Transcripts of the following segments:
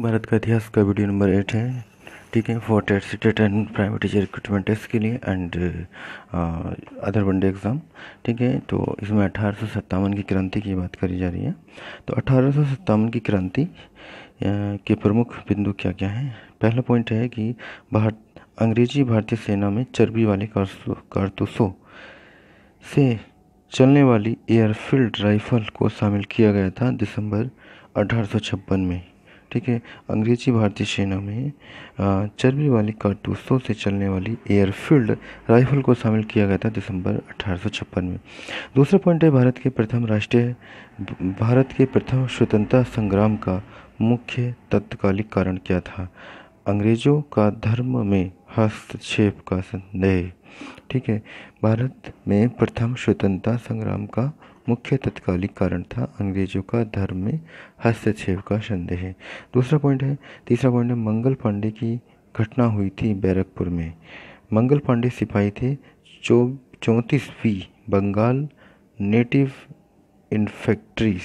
भारत का इतिहास का वीडियो नंबर एट है ठीक है for TET state and private teacher recruitment test के लिए एंड अदर वनडे एग्ज़ाम ठीक है तो इसमें अठारह की क्रांति की बात करी जा रही है तो अठारह की क्रांति uh, के प्रमुख बिंदु क्या क्या हैं पहला पॉइंट है कि भारत अंग्रेजी भारतीय सेना में चर्बी वाले कारतूसों से चलने वाली एयरफील्ड राइफल को शामिल किया गया था दिसंबर अठारह में ठीक है अंग्रेजी भारतीय सेना में चर्बी वाली कारतूसों से चलने वाली एयरफील्ड राइफल को शामिल किया गया था दिसंबर अठारह में दूसरा पॉइंट है भारत के प्रथम राष्ट्रीय भारत के प्रथम स्वतंत्रता संग्राम का मुख्य तत्कालिक कारण क्या था अंग्रेजों का धर्म में हस्तक्षेप का संदेह ठीक है भारत में प्रथम स्वतंत्रता संग्राम का मुख्य तत्कालिक कारण था अंग्रेजों का धर्म में हस्तक्षेप का संदेह दूसरा पॉइंट है तीसरा पॉइंट है मंगल पांडे की घटना हुई थी बैरकपुर में मंगल पांडे सिपाही थे चौ चौंतीसवीं बंगाल नेटिव इन्फेक्ट्रीज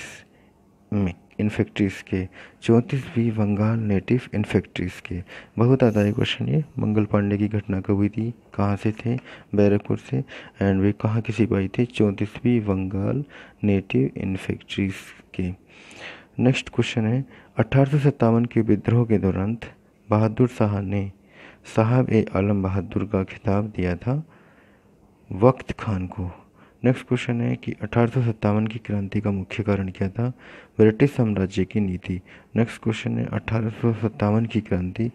में इन्फेक्ट्रीज़ के चौंतीसवीं बंगाल नेटिव इन्फेक्ट्रीज़ के बहुत आता है क्वेश्चन ये मंगल पांडे की घटना कब हुई थी कहाँ से थे बैरकपुर से एंड वे कहाँ के सिपाही थे चौंतीसवीं बंगाल नेटिव इन्फेक्ट्रीज़ के नेक्स्ट क्वेश्चन है अठारह के विद्रोह के दौरान बहादुर शाह ने साहब ए आलम बहादुर का खिताब दिया था वक्त खान को नेक्स्ट क्वेश्चन है कि अठारह की क्रांति का मुख्य कारण क्या था ब्रिटिश साम्राज्य की नीति नेक्स्ट क्वेश्चन है अठारह की क्रांति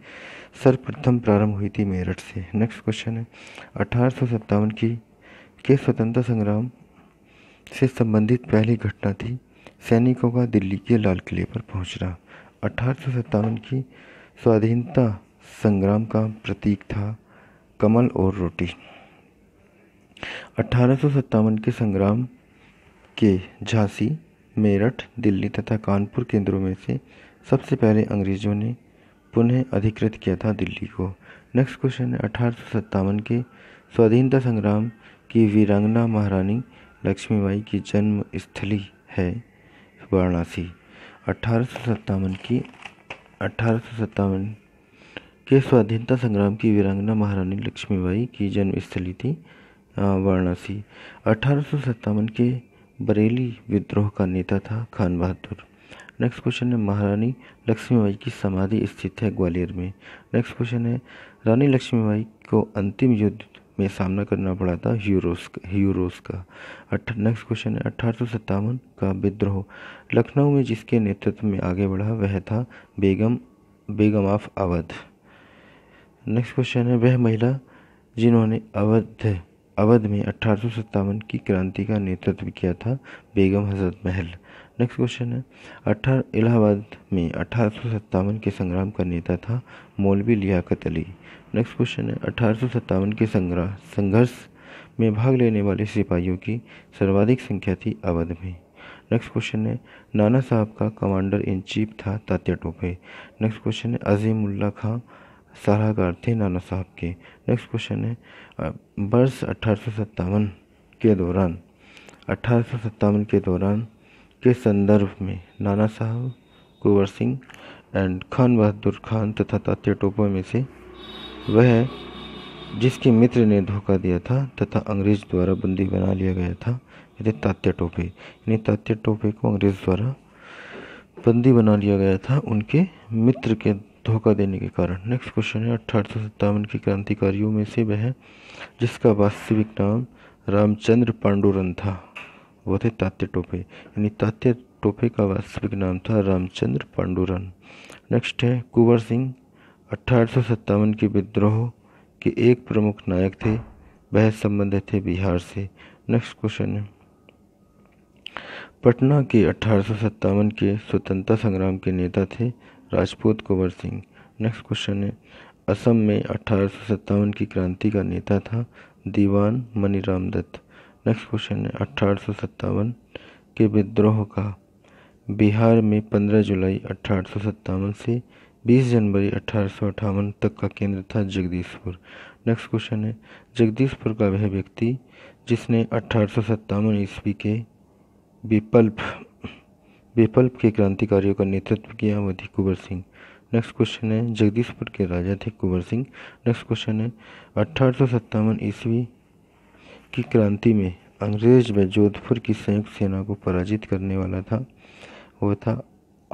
सर्वप्रथम प्रारंभ हुई थी मेरठ से नेक्स्ट क्वेश्चन है अठारह की के स्वतंत्रता संग्राम से संबंधित पहली घटना थी सैनिकों का दिल्ली के लाल किले पर पहुंचना अठारह की स्वाधीनता संग्राम का प्रतीक था कमल और रोटी अठारह के संग्राम के झांसी मेरठ दिल्ली तथा कानपुर केंद्रों में से सबसे पहले अंग्रेज़ों ने पुनः अधिकृत किया था दिल्ली को नेक्स्ट क्वेश्चन है अठारह के स्वाधीनता संग्राम की वीरांगना महारानी लक्ष्मीबाई की जन्म स्थली है वाराणसी अठारह की अठारह के स्वाधीनता संग्राम की वीरांगना महारानी लक्ष्मीबाई की जन्मस्थली थी वाराणसी अठारह के बरेली विद्रोह का नेता था खान बहादुर नेक्स्ट क्वेश्चन है महारानी लक्ष्मीबाई की समाधि स्थित है ग्वालियर में नेक्स्ट क्वेश्चन है रानी लक्ष्मीबाई को अंतिम युद्ध में सामना करना पड़ा था ह्यूरोस ह्यूरोस का अठ नेक्स्ट क्वेश्चन है अठारह का विद्रोह लखनऊ में जिसके नेतृत्व में आगे बढ़ा वह था Begum Begum of Awadh next question है वह महिला जिन्होंने अवध अवध में अठारह की क्रांति का नेतृत्व किया था बेगम हजरत महल नेक्स्ट क्वेश्चन है अठारह इलाहाबाद में अठारह के संग्राम का नेता था मौलवी लियाकत अली नेक्स्ट क्वेश्चन है अठारह के संग्रह संघर्ष में भाग लेने वाले सिपाहियों की सर्वाधिक संख्या थी अवध में नेक्स्ट क्वेश्चन है नाना साहब का कमांडर इन चीफ था तात्या टोपे नेक्स्ट क्वेश्चन है अजीमुल्ला खां सलाहकार थे नाना साहब के नेक्स्ट क्वेश्चन है वर्ष अठारह के दौरान अठारह के दौरान के संदर्भ में नाना साहब कुंवर सिंह एंड खान बहादुर खान तथा तात्या टोपा में से वह जिसके मित्र ने धोखा दिया था तथा अंग्रेज द्वारा बंदी बना लिया गया था यदि तात्या टोपे यानी तात्या टोपे को अंग्रेज द्वारा बंदी बना लिया गया था उनके मित्र के धोखा देने के कारण नेक्स्ट क्वेश्चन है अठारह सौ के क्रांतिकारियों में से वह जिसका वास्तविक नाम रामचंद्र पांडुरन था वो थे तात्या टोपे यानी तात्या टोपे का वास्तविक नाम था रामचंद्र पांडुरन नेक्स्ट है कुंवर सिंह अठारह के विद्रोह के एक प्रमुख नायक थे वह संबंधित थे बिहार से नेक्स्ट क्वेश्चन है पटना के अठारह के स्वतंत्रता संग्राम के नेता थे राजपूत कुंवर सिंह नेक्स्ट क्वेश्चन है असम में अठारह की क्रांति का नेता था दीवान मनीराम दत्त नेक्स्ट क्वेश्चन है अठारह के विद्रोह का बिहार में 15 जुलाई अठारह से 20 जनवरी अठारह तक का केंद्र था जगदीशपुर नेक्स्ट क्वेश्चन है जगदीशपुर का वह व्यक्ति जिसने अठारह ईस्वी के विकल्प विप्लव के क्रांतिकारियों का नेतृत्व किया हुआ थी कुंवर सिंह नेक्स्ट क्वेश्चन है जगदीशपुर के राजा थे कुंवर सिंह नेक्स्ट क्वेश्चन है अठारह ईस्वी की क्रांति में अंग्रेज में जोधपुर की संयुक्त सेना को पराजित करने वाला था वह था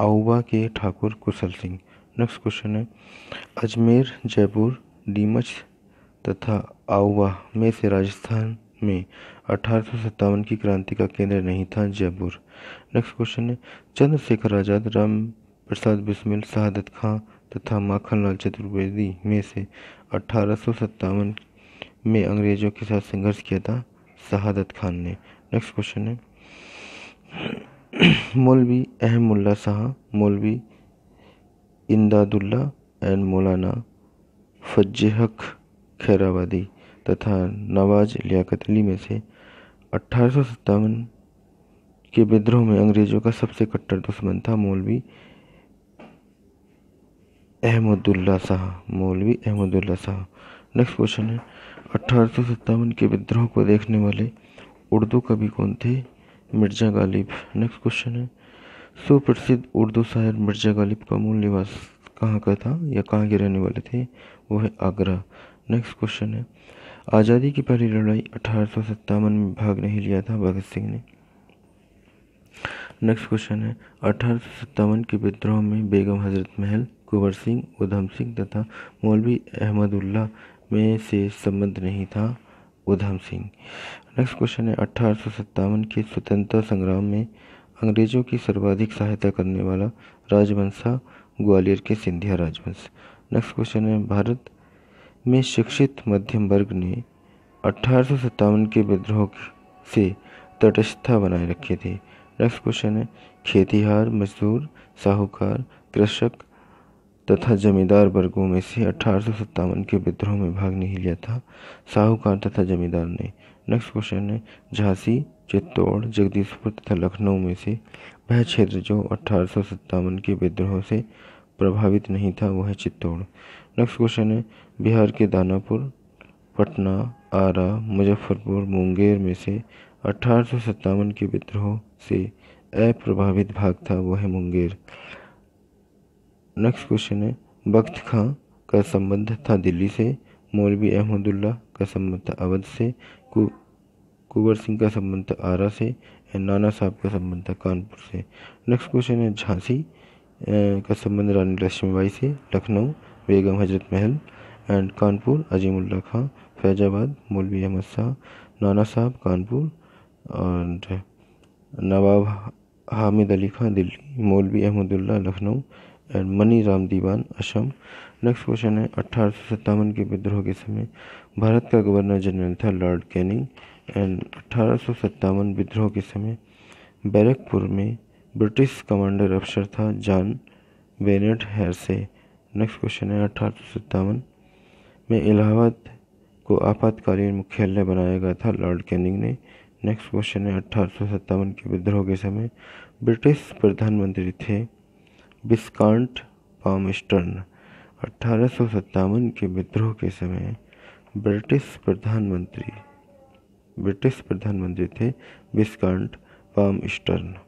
आउबा के ठाकुर कुशल सिंह नेक्स्ट क्वेश्चन है अजमेर जयपुर डीमच तथा आउबा में से राजस्थान में अठारह की क्रांति का केंद्र नहीं था जयपुर नेक्स्ट क्वेश्चन है चंद्रशेखर आजाद राम प्रसाद बिस्मिल शहादत खां तथा माखनलाल चतुर्वेदी में से अठारह में अंग्रेजों के साथ संघर्ष किया था शहादत खान ने नेक्स्ट क्वेश्चन है मौलवी अहमुल्ला शाह मौलवी इंदादुल्ला एंड मौलाना फजेहक खैराबादी तथा नवाज लियाकत अली में से अट्ठारह के विद्रोह में अंग्रेज़ों का सबसे कट्टर दुश्मन था मौलवी अहमदुल्ला शाह मौलवी अहमदुल्ला शाह नेक्स्ट क्वेश्चन है अट्ठारह के विद्रोह को देखने वाले उर्दू कवि कौन थे मिर्जा गालिब नेक्स्ट क्वेश्चन है सुप्रसिद्ध उर्दू शायर मिर्जा गालिब का मूल निवास कहाँ का था या कहाँ के रहने वाले थे वो है आगरा नेक्स्ट क्वेश्चन है आज़ादी की पहली लड़ाई अठारह में भाग नहीं लिया था भगत सिंह ने नेक्स्ट क्वेश्चन है अठारह के विद्रोह में बेगम हजरत महल कुंवर सिंह उधम सिंह तथा मौलवी अहमदुल्ला में से संबंध नहीं था उधम सिंह नेक्स्ट क्वेश्चन है अठारह के स्वतंत्रता संग्राम में अंग्रेजों की सर्वाधिक सहायता करने वाला राजवंशा ग्वालियर के सिंधिया राजवंश नेक्स्ट क्वेश्चन है भारत में शिक्षित मध्यम वर्ग ने अठारह के विद्रोह से तटस्थता बनाए रखे थे नेक्स्ट क्वेश्चन है खेतीहार मजदूर साहूकार कृषक तथा जमींदार वर्गों में से अठारह के विद्रोह में भाग नहीं लिया था साहूकार तथा जमींदार ने नेक्स्ट क्वेश्चन है झांसी चित्तौड़ जगदीशपुर तथा लखनऊ में से वह क्षेत्र जो अठारह के विद्रोह से प्रभावित नहीं था वह चित्तौड़ नेक्स्ट क्वेश्चन है बिहार के दानापुर पटना आरा मुजफ्फरपुर मुंगेर में से अठारह के विद्रोह से अप्रभावित भाग था वह है मुंगेर नेक्स्ट क्वेश्चन है बख्त खां का संबंध था दिल्ली से मौलवी अहमदुल्ला का संबंध था अवध से कु, कुंवर सिंह का संबंध था आरा से नाना साहब का संबंध था कानपुर से नेक्स्ट क्वेश्चन है झांसी का संबंध रानी लक्ष्मीबाई से लखनऊ बेगम हजरत महल एंड कानपुर अजीमुल्ला खां फैजाबाद मौलवी अहमद शाह नाना साहब कानपुर और नवाब Hamid Ali Khan Delhi Maulvi Ahmadullah Lucknow and Mani Ram Dewan Assam next question है अट्ठारह सौ सत्तावन के विद्रोह के समय भारत का गवर्नर जनरल था लॉर्ड कैनिंग एंड अठारह विद्रोह के समय बैरकपुर में ब्रिटिश कमांडर अफसर था John Bennett Hearsey next question है अठारह में इलाहाबाद को आपातकालीन मुख्यालय बनाया गया था लॉर्ड कैनिंग ने नेक्स्ट क्वेश्चन है अठारह के विद्रोह के समय ब्रिटिश प्रधानमंत्री थे बिस्कांट पामस्टर्न अठारह के विद्रोह के समय ब्रिटिश प्रधानमंत्री ब्रिटिश प्रधानमंत्री थे बिस्कांट पामस्टर्न